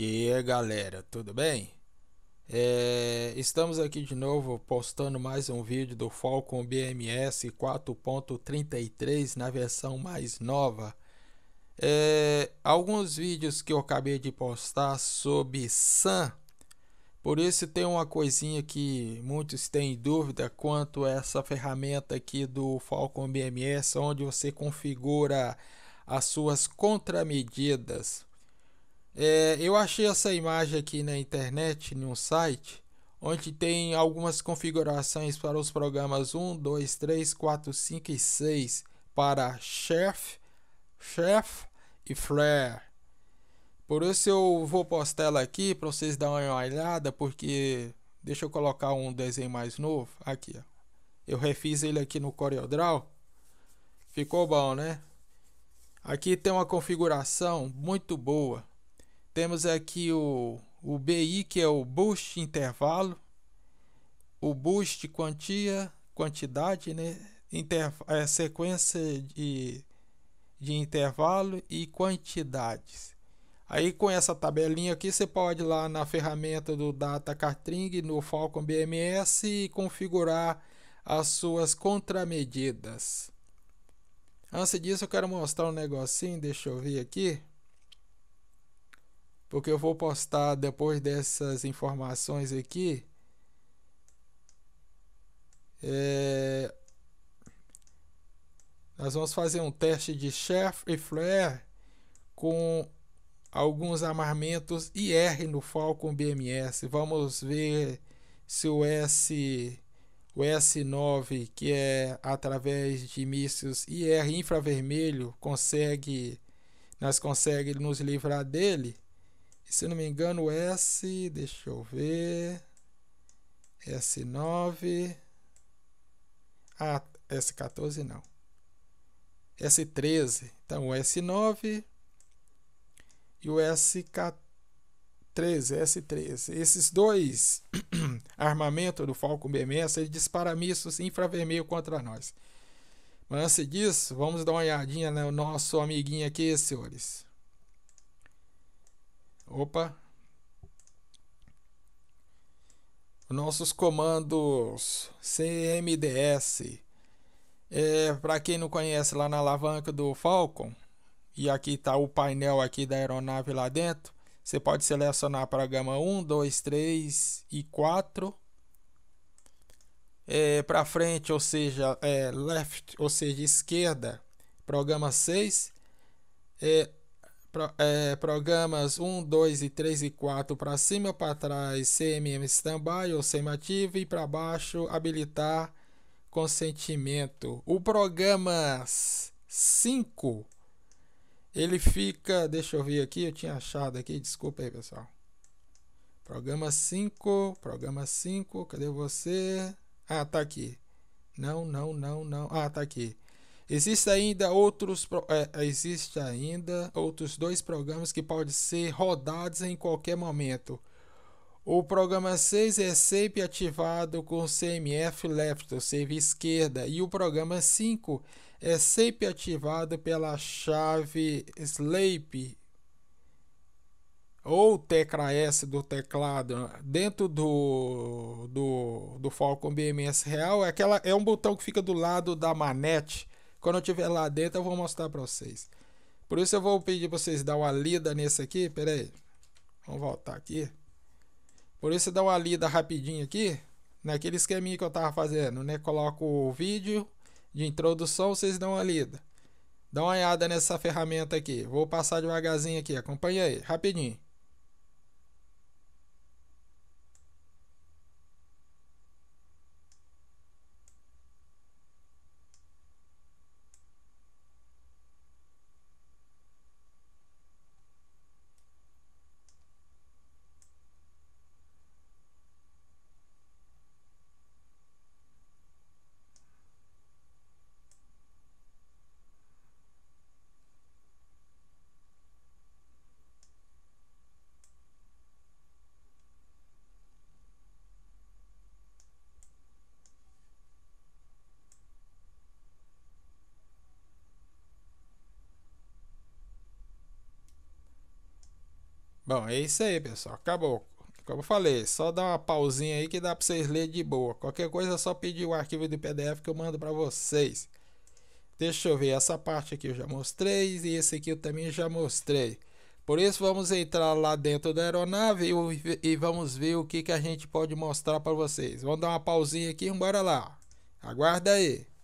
E aí galera, tudo bem? É, estamos aqui de novo postando mais um vídeo do Falcon BMS 4.33 na versão mais nova. É, alguns vídeos que eu acabei de postar sobre SAM, por isso tem uma coisinha que muitos têm dúvida quanto a essa ferramenta aqui do Falcon BMS, onde você configura as suas contramedidas é, eu achei essa imagem aqui na internet, em um site, onde tem algumas configurações para os programas 1, 2, 3, 4, 5 e 6 para Chef, Chef e Flare. Por isso eu vou postar ela aqui para vocês darem uma olhada, porque deixa eu colocar um desenho mais novo aqui. Ó. Eu refiz ele aqui no CorelDRAW. Ficou bom, né? Aqui tem uma configuração muito boa. Temos aqui o, o BI, que é o boost intervalo, o boost quantia, quantidade, né? Inter, é, sequência de, de intervalo e quantidades. Aí com essa tabelinha aqui você pode ir lá na ferramenta do Data Cartring no Falcon BMS e configurar as suas contramedidas. Antes disso eu quero mostrar um negocinho, deixa eu ver aqui porque eu vou postar depois dessas informações aqui é... nós vamos fazer um teste de chef e flare com alguns armamentos IR no Falcon BMS vamos ver se o S o S9 que é através de mísseis IR infravermelho consegue nós consegue nos livrar dele e se eu não me engano, S, deixa eu ver, S9, ah, S14 não, S13, então o S9 e o S14, S13, esses dois armamentos do Falcon BMS, ele dispara mísseis infravermelho contra nós. Mas antes disso, vamos dar uma olhadinha no nosso amiguinho aqui, senhores. Opa. Nossos comandos CMDS. É, para quem não conhece, lá na alavanca do Falcon, e aqui está o painel aqui da aeronave lá dentro, você pode selecionar para gama 1, 2, 3 e 4. É, para frente, ou seja, é, left, ou seja, esquerda, programa 6. É, Pro, é, programas 1, 2 e 3 e 4 para cima ou para trás, CMM Standby ou sem semativo e para baixo, habilitar consentimento. O programa 5, ele fica, deixa eu ver aqui, eu tinha achado aqui, desculpa aí pessoal. Programa 5, programa 5, cadê você? Ah, tá aqui. Não, não, não, não. Ah, tá aqui. Existe ainda outros é, é, existe ainda outros dois programas que podem ser rodados em qualquer momento. O programa 6 é sempre ativado com CMF left, ou seja, esquerda, e o programa 5 é sempre ativado pela chave Slape ou tecla S do teclado né? dentro do, do, do Falcon BMS Real. É, aquela, é um botão que fica do lado da manete quando eu tiver lá dentro, eu vou mostrar para vocês. Por isso eu vou pedir para vocês dar uma lida nesse aqui. Pera aí. Vamos voltar aqui. Por isso dá uma lida rapidinho aqui. Naquele esqueminha que eu tava fazendo, né? Coloco o vídeo de introdução, vocês dão uma lida. Dá uma olhada nessa ferramenta aqui. Vou passar devagarzinho aqui. Acompanha aí, rapidinho. Bom, é isso aí, pessoal. Acabou. Como eu falei, só dá uma pausinha aí que dá para vocês lerem de boa. Qualquer coisa é só pedir o arquivo do PDF que eu mando para vocês. Deixa eu ver, essa parte aqui eu já mostrei e esse aqui eu também já mostrei. Por isso vamos entrar lá dentro da aeronave e, e vamos ver o que, que a gente pode mostrar para vocês. Vamos dar uma pausinha aqui, bora lá. Aguarda aí.